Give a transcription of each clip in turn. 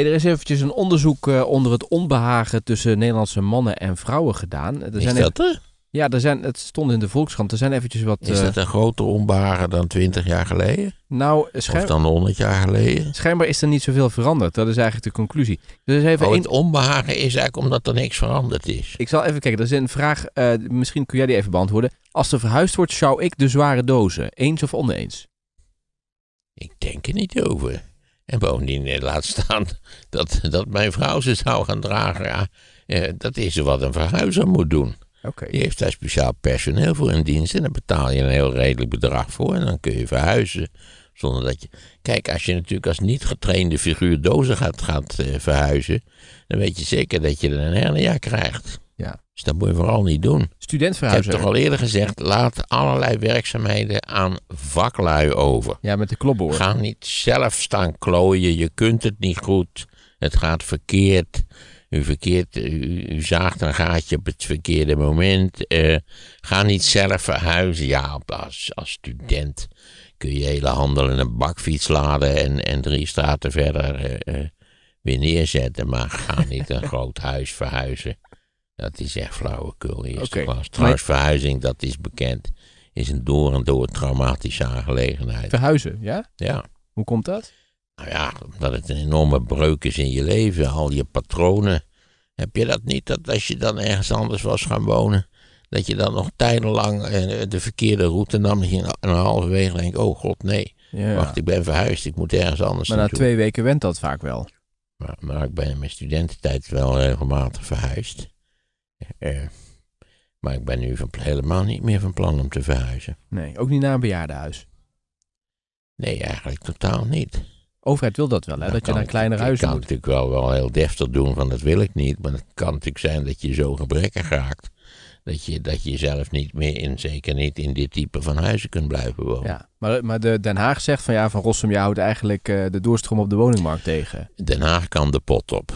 er is eventjes een onderzoek eh, onder het onbehagen tussen Nederlandse mannen en vrouwen gedaan. Er is zijn dat er? Ja, er zijn, het stond in de Volkskrant. Er zijn eventjes wat... Is eh, dat een groter onbehagen dan twintig jaar geleden? Nou, eh, Of dan honderd jaar geleden? Schijnbaar is er niet zoveel veranderd. Dat is eigenlijk de conclusie. Dus even oh, het onbehagen is eigenlijk omdat er niks veranderd is. Ik zal even kijken. Er is een vraag, misschien kun jij die even beantwoorden. Als er verhuisd wordt, zou ik de zware dozen, eens of oneens? Ik denk er niet over. En bovendien eh, laat staan dat, dat mijn vrouw ze zou gaan dragen. Ja, eh, dat is wat een verhuizer moet doen. Okay. Die heeft daar speciaal personeel voor in dienst. En daar betaal je een heel redelijk bedrag voor. En dan kun je verhuizen. Zonder dat je. Kijk, als je natuurlijk als niet getrainde figuur dozen gaat, gaat eh, verhuizen. dan weet je zeker dat je er een hernia krijgt. Ja. Dus dat moet je vooral niet doen. Student verhuizen. Ik heb toch al eerder gezegd, laat allerlei werkzaamheden aan vaklui over. Ja, met de klopboord. Ga niet zelf staan klooien, je kunt het niet goed. Het gaat verkeerd. U, verkeerd, u, zaagt een gaatje op het verkeerde moment. Uh, ga niet zelf verhuizen. Ja, als, als student kun je hele handel in een bakfiets laden en, en drie straten verder eh, eh, weer neerzetten. Maar ga niet een groot huis verhuizen. Dat is echt flauwekul. Eerste okay. klas. Trouwens, verhuizing, dat is bekend, is een door en door traumatische aangelegenheid. Verhuizen, ja? Ja. Hoe komt dat? Nou ja, omdat het een enorme breuk is in je leven. Al je patronen. Heb je dat niet? Dat als je dan ergens anders was gaan wonen, dat je dan nog tijdenlang eh, de verkeerde route nam. En halve denk denkt. oh god, nee. Wacht, ik ben verhuisd, ik moet ergens anders Maar na twee weken went dat vaak wel. Maar, maar ik ben in mijn studententijd wel regelmatig verhuisd. Eh, maar ik ben nu van, helemaal niet meer van plan om te verhuizen. Nee, ook niet naar een bejaardenhuis? Nee, eigenlijk totaal niet. Overheid wil dat wel, hè? dat, je naar een huizen. huis moet. Dat kan natuurlijk wel, wel heel deftig doen van dat wil ik niet. Maar het kan natuurlijk zijn dat je zo gebrekkig raakt... dat je, dat je zelf niet meer, in, zeker niet in dit type van huizen kunt blijven wonen. Ja, maar, maar Den Haag zegt van ja, Van Rossum, je houdt eigenlijk eh, de doorstroom op de woningmarkt tegen. Den Haag kan de pot op.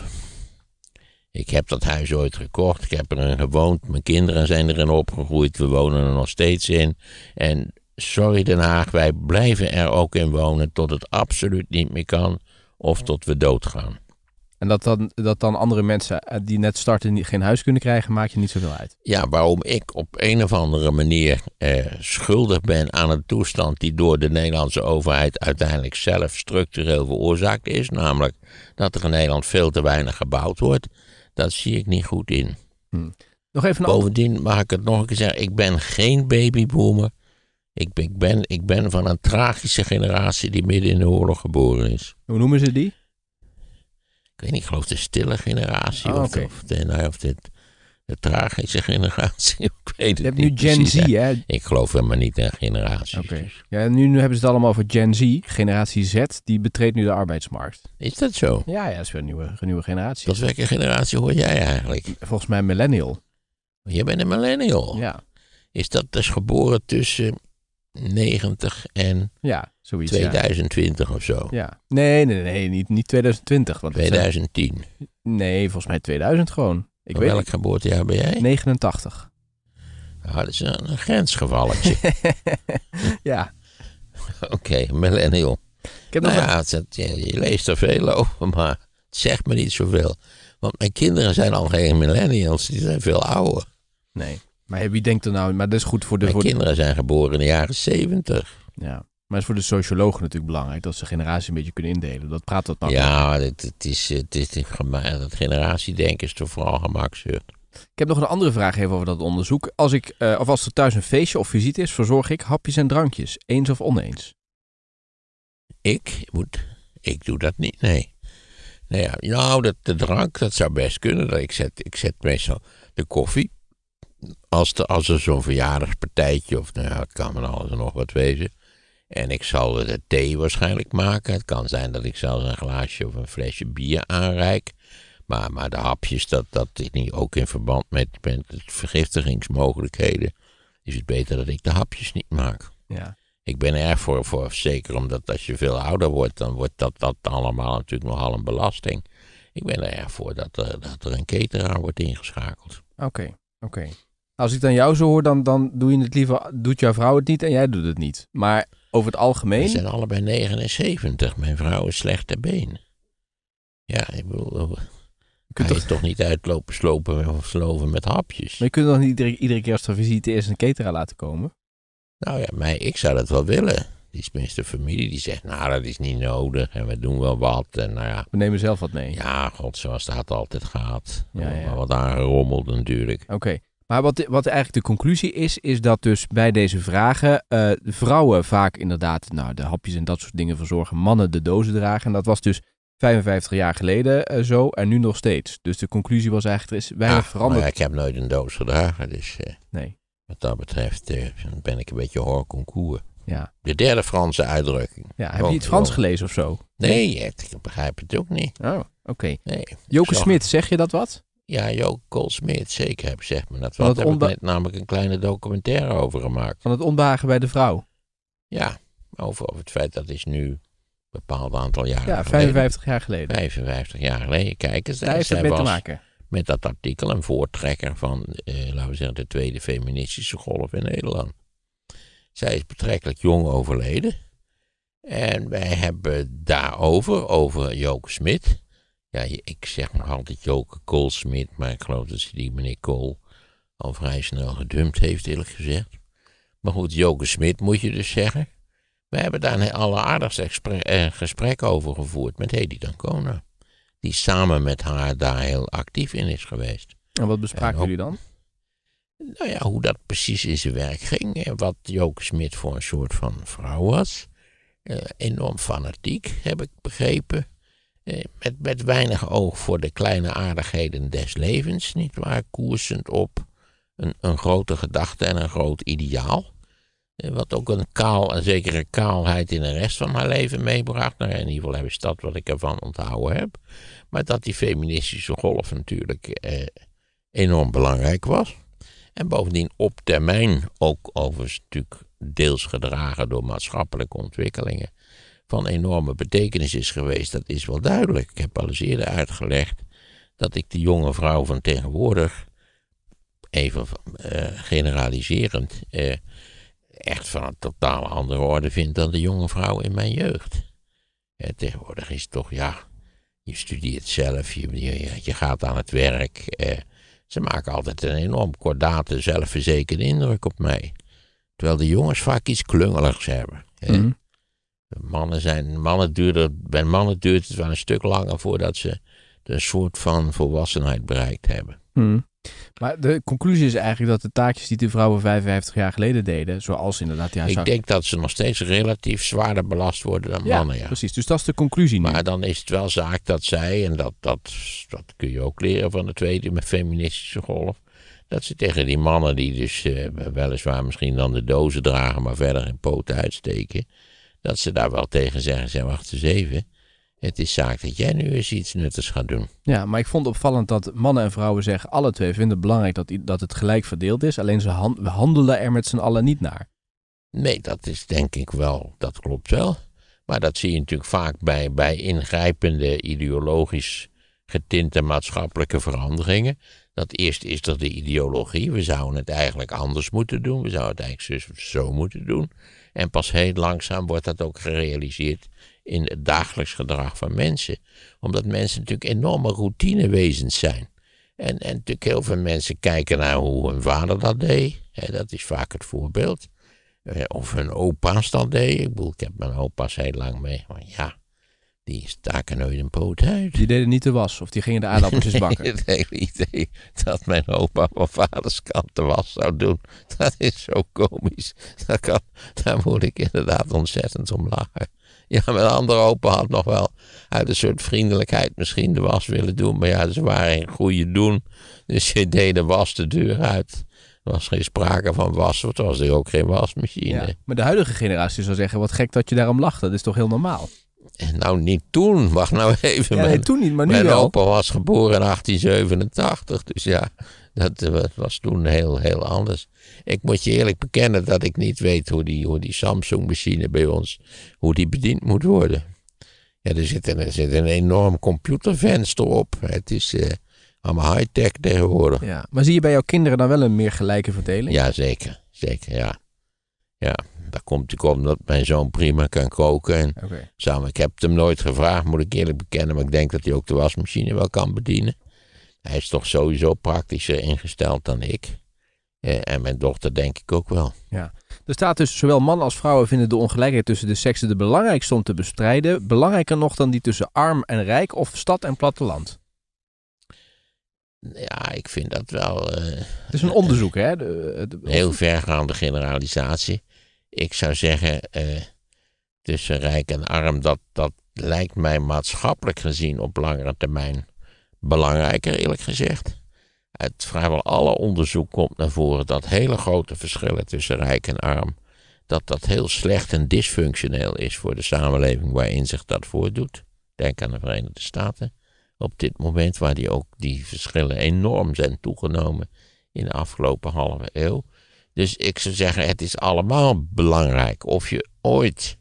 Ik heb dat huis ooit gekocht. Ik heb erin gewoond. Mijn kinderen zijn erin opgegroeid. We wonen er nog steeds in. En sorry Den Haag, wij blijven er ook in wonen tot het absoluut niet meer kan of tot we doodgaan. En dat dan, dat dan andere mensen eh, die net starten geen huis kunnen krijgen, maakt je niet zoveel uit. Ja, waarom ik op een of andere manier eh, schuldig ben aan een toestand die door de Nederlandse overheid uiteindelijk zelf structureel veroorzaakt is. Namelijk dat er in Nederland veel te weinig gebouwd wordt dat zie ik niet goed in. Hmm. Nog even Bovendien mag ik het nog een keer zeggen, ik ben geen babyboomer. Ik, ik, ben, ik ben van een tragische generatie die midden in de oorlog geboren is. Hoe noemen ze die? Ik weet niet, ik geloof de stille generatie. Ah, of, of, de, nou, of dit, de tragische generatie. Je hebt nu Gen Z, hè? Ik geloof helemaal niet in generatie. Oké. Ja, nu, hebben ze het allemaal over Gen Z. Generatie Z, die betreedt nu de arbeidsmarkt. Is dat zo? Ja, ja dat is weer een nieuwe, nieuwe generatie. Tot welke generatie hoor jij eigenlijk? Volgens mij millennial. Je bent een millennial. Ja. Is dat dus geboren tussen 90 en ja, zoiets, 2020 of zo? Ja. Nee, nee, nee, niet, niet 2020. Want 2010. Nee, volgens mij 2000 gewoon welk geboortejaar ben jij? 89. Nou, ah, dat is een, een grensgevalletje. ja. Oké, okay, millennial. Nou ja, je, leest er veel over, maar het zegt me niet zoveel. Want mijn kinderen zijn al geen millennials, die zijn veel ouder. Nee, maar wie denkt er nou, maar dat is goed voor de... Mijn kinderen zijn geboren in de jaren 70. Ja. Maar is voor de sociologen natuurlijk belangrijk dat ze generatie een beetje kunnen indelen. Dat praat dat nou. Ja, het, is, het eh, is eh, dat generatiedenken is toch vooral gemakkelijk. Ik heb nog een andere vraag even over dat onderzoek. Als ik, eh, of als er thuis een feestje of visite is, verzorg ik hapjes en drankjes, eens of oneens. Ik moet, ik doe dat niet, nee. Nou ja, nou, dat, de drank, dat zou best kunnen. Ik zet, ik zet meestal de koffie. Als, de, als er zo'n verjaardagspartijtje, of nou ja, het kan van alles en nog wat wezen. En ik zal de thee waarschijnlijk maken. Het kan zijn dat ik zelfs een glaasje of een flesje bier aanreik. Maar, maar de hapjes, dat, dat is niet ook in verband met, met vergiftigingsmogelijkheden. Is het beter dat ik de hapjes niet maak. Ja. Ik ben erg voor, voor, zeker omdat als je veel ouder wordt, dan wordt dat, dat allemaal natuurlijk nogal een belasting. Ik ben er erg voor dat er, dat er een cateraar wordt ingeschakeld. Oké, oké. Als ik dan jou zo hoor, dan, dan doe je het liever, doet jouw vrouw het niet en jij doet het niet. Maar over het algemeen. Ze zijn allebei 79. Mijn vrouw is slecht ter been. Ja, ik bedoel. Kunt toch... toch niet uitlopen, slopen of sloven met hapjes. Maar je kunt toch niet iedere, keer als er visite eerst een ketera laten komen? Nou ja, mij, ik zou dat wel willen. Die is familie die zegt, nou dat is niet nodig en we doen wel wat. En, nou ja. We nemen zelf wat mee. Ja, god, zoals dat altijd gaat. Maar Wat aangerommeld natuurlijk. Oké, maar wat, wat eigenlijk de conclusie is, is dat dus bij deze vragen eh, vrouwen vaak inderdaad nou, de hapjes en dat soort dingen verzorgen, mannen de dozen dragen. En dat was dus 55 jaar geleden eh, zo en nu nog steeds. Dus de conclusie was eigenlijk, er is weinig ah, veranderd. Maar ik heb nooit een doos gedragen, dus eh, nee. wat dat betreft ben ik een beetje hoor Ja. De derde Franse uitdrukking. Ja, heb je het Frans oh. gelezen of zo? Nee, ik begrijp het ook niet. Oh, oké. Nee, Joke Smit, zeg je dat wat? Ja, Joke zeker, heb zeg maar. Dat wat heb net namelijk een kleine documentaire over gemaakt. Van het ondagen bij de vrouw? Ja, over, over het feit dat is nu een bepaald aantal jaren Ja, 55 geleden. jaar geleden. 55 jaar geleden, kijk eens. zij heeft te maken. Met dat artikel een voortrekker van, eh, laten we zeggen, de tweede feministische golf in Nederland. Zij is betrekkelijk jong overleden. En wij hebben daarover, over Joke Smit ja, ik zeg nog altijd Joke Koolsmit, maar ik geloof dat ze die meneer Kool al vrij snel gedumpt heeft, eerlijk gezegd. Maar goed, Joke Smit moet je dus zeggen. We hebben daar een alleraardigst eh, gesprek over gevoerd met Hedy Dancona. Die samen met haar daar heel actief in is geweest. En wat bespraken jullie dan? Nou ja, hoe dat precies in zijn werk ging. En wat Joke Smit voor een soort van vrouw was. Eh, enorm fanatiek, heb ik begrepen. Eh, met, met weinig oog voor de kleine aardigheden des levens, nietwaar? Koersend op een, een grote gedachte en een groot ideaal. Eh, wat ook een, kaal, een zekere kaalheid in de rest van haar leven meebracht. Nou in ieder geval ze dat wat ik ervan onthouden heb. Maar dat die feministische golf natuurlijk eh, enorm belangrijk was. En bovendien op termijn ook overigens deels gedragen door maatschappelijke ontwikkelingen van enorme betekenis is geweest, dat is wel duidelijk. Ik heb al eens eerder uitgelegd dat ik de jonge vrouw van tegenwoordig, even eh, generaliserend, eh, echt van een totaal andere orde vind dan de jonge vrouw in mijn jeugd. Uh, tegenwoordig is het toch, ja, je studeert zelf, je, gaat aan het werk. ze maken altijd een enorm kordate, zelfverzekerde indruk op mij. Terwijl de jongens vaak iets klungeligs hebben. Mannen zijn, mannen duurder, bij mannen duurt het wel een stuk langer voordat ze een soort van volwassenheid bereikt hebben. Hmm. Maar de conclusie is eigenlijk dat de taakjes die de vrouwen 55 jaar geleden deden, zoals inderdaad ja. Ik denk dat ze nog steeds relatief zwaarder belast worden dan mannen. Ja, precies. Dus dat is de conclusie. Maar dan is het wel zaak dat zij, en dat, dat, dat kun je ook leren van de tweede feministische golf, dat ze tegen die mannen die dus eh, weliswaar misschien dan de dozen dragen, maar verder hun poten uitsteken, dat ze daar wel tegen zeggen, zeg wacht eens even. Het is zaak dat jij nu eens iets nuttigs gaat doen. Ja, maar ik vond opvallend dat mannen en vrouwen zeggen, alle twee vinden het belangrijk dat, dat het gelijk verdeeld is. Alleen ze handelen er met z'n allen niet naar. Nee, dat is denk ik wel, dat klopt wel. Maar dat zie je natuurlijk vaak bij, bij ingrijpende ideologisch getinte maatschappelijke veranderingen. Dat eerst is er de ideologie, we zouden het eigenlijk anders moeten doen, we zouden het eigenlijk zo moeten doen. En pas heel langzaam wordt dat ook gerealiseerd in het dagelijks gedrag van mensen. Omdat mensen natuurlijk enorme routinewezens zijn. En, en natuurlijk heel veel mensen kijken naar hoe hun vader dat deed. dat is vaak het voorbeeld. Eh, of hun opa's dat deed. Ik bedoel, ik heb mijn opa's heel lang mee. Maar ja, die staken nooit een poot uit. Die deden niet de was of die gingen de aardappeltjes nee, bakken. Het hele idee dat mijn opa van vaders kant de was zou doen, dat is zo komisch. Dat kan, daar moet ik inderdaad ontzettend om lachen. Ja, mijn andere opa had nog wel uit een soort vriendelijkheid misschien de was willen doen. Maar ja, ze waren in goede doen. Dus je deed de was de deur uit. Er was geen sprake van was, want er was er ook geen wasmachine. Ja, maar de huidige generatie zou zeggen, wat gek dat je daarom lacht. Dat is toch heel normaal? Eh, nou, niet toen. Wacht nou even. Ja, mijn, toen niet, maar nu mijn opa was geboren in 1887. Dus ja, eh, dat was toen heel, heel anders. Ik moet je eerlijk bekennen dat ik niet weet hoe die, hoe die Samsung-machine bij ons, hoe die bediend moet worden. Ja, er zit een, er zit een enorm computervenster op. Het is eh, allemaal high-tech tegenwoordig. Ja, maar zie je bij jouw kinderen dan wel een meer gelijke verdeling? Ja, zeker. Zeker, ja. Ja, dat komt natuurlijk omdat mijn zoon prima kan koken. En samen, ik heb het hem nooit gevraagd, moet ik eerlijk bekennen. Maar ik denk dat hij ook de wasmachine wel kan bedienen. Hij is toch sowieso praktischer ingesteld dan ik. en mijn dochter denk ik ook wel. Ja. Er staat dus, zowel mannen als vrouwen vinden de ongelijkheid tussen de seksen de belangrijkste om te bestrijden. Belangrijker nog dan die tussen arm en rijk of stad en platteland. Ja, ik vind dat wel... Eh, het is een onderzoek, hè? de, heel vergaande generalisatie ik zou zeggen, eh, tussen rijk en arm, dat, dat lijkt mij maatschappelijk gezien op langere termijn belangrijker, eerlijk gezegd. Uit vrijwel alle onderzoek komt naar voren dat hele grote verschillen tussen rijk en arm, dat dat heel slecht en dysfunctioneel is voor de samenleving waarin zich dat voordoet. Denk aan de Verenigde Staten op dit moment, waar die ook die verschillen enorm zijn toegenomen in de afgelopen halve eeuw. Dus ik zou zeggen, het is allemaal belangrijk. Of je ooit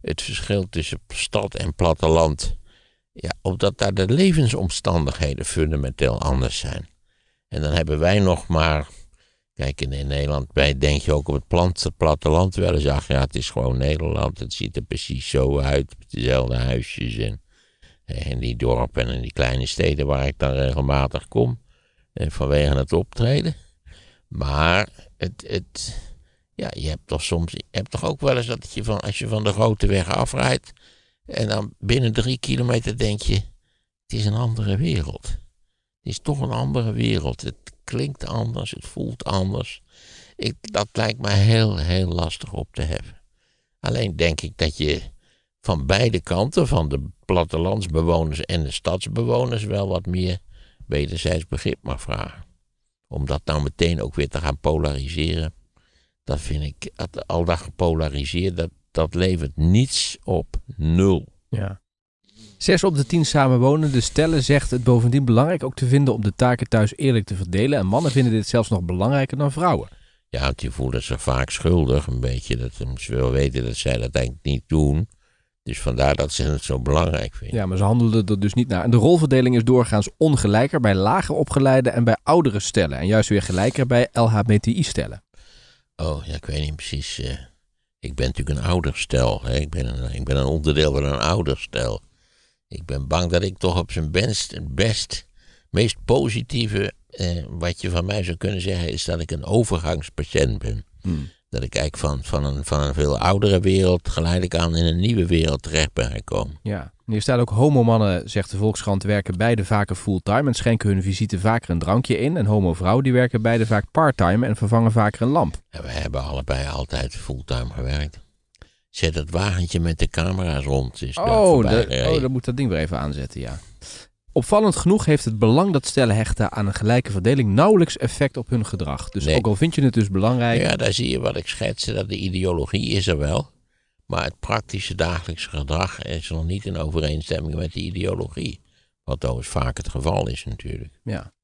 het verschil tussen stad en platteland. Ja, omdat daar de levensomstandigheden fundamenteel anders zijn. En dan hebben wij nog maar. Kijk, in Nederland wij denk je ook op het platteland wel eens. Ach ja, het is gewoon Nederland. Het ziet er precies zo uit. Met dezelfde huisjes en, en die dorpen en die kleine steden waar ik dan regelmatig kom. Vanwege het optreden. Maar het, het, ja, je hebt toch soms, je hebt toch ook wel eens dat je van, als je van de grote weg afrijdt en dan binnen drie kilometer denk je, het is een andere wereld. Het is toch een andere wereld. Het klinkt anders, het voelt anders. Ik, dat lijkt me heel, heel lastig op te hebben. Alleen denk ik dat je van beide kanten, van de plattelandsbewoners en de stadsbewoners, wel wat meer wederzijds begrip mag vragen om dat nou meteen ook weer te gaan polariseren, dat vind ik, al dat gepolariseerd, dat, dat levert niets op. Nul. Ja. Zes op de tien samenwonende stellen zegt het bovendien belangrijk ook te vinden om de taken thuis eerlijk te verdelen. En mannen vinden dit zelfs nog belangrijker dan vrouwen. Ja, want die voelen zich vaak schuldig een beetje. Dat ze wel weten dat zij dat eigenlijk niet doen. Dus vandaar dat ze het zo belangrijk vinden. Ja, maar ze handelden er dus niet naar. En de rolverdeling is doorgaans ongelijker bij lager opgeleide en bij oudere stellen. En juist weer gelijker bij LHBTI-stellen. Oh, ja, ik weet niet precies. Eh, ik ben natuurlijk een ouderstel. Hè? Ik, ben een, ik ben een onderdeel van een stel. Ik ben bang dat ik toch op zijn best, best meest positieve, eh, wat je van mij zou kunnen zeggen, is dat ik een overgangspatiënt ben. Hmm. Dat ik kijk van, van, een, van een veel oudere wereld geleidelijk aan in een nieuwe wereld terecht ben gekomen. Ja, nu staat ook homomannen, zegt de Volkskrant, werken beide vaker fulltime en schenken hun visite vaker een drankje in. En homovrouwen die werken beide vaak parttime en vervangen vaker een lamp. En we hebben allebei altijd fulltime gewerkt. Zet dat wagentje met de camera's rond. Is oh, oh, dan moet dat ding weer even aanzetten, ja. Opvallend genoeg heeft het belang dat stellen hechten aan een gelijke verdeling nauwelijks effect op hun gedrag. Dus ook al vind je het dus belangrijk. Ja, daar zie je wat ik schetste, dat de ideologie is er wel. Maar het praktische dagelijkse gedrag is nog niet in overeenstemming met de ideologie. Wat trouwens vaak het geval is natuurlijk. Ja.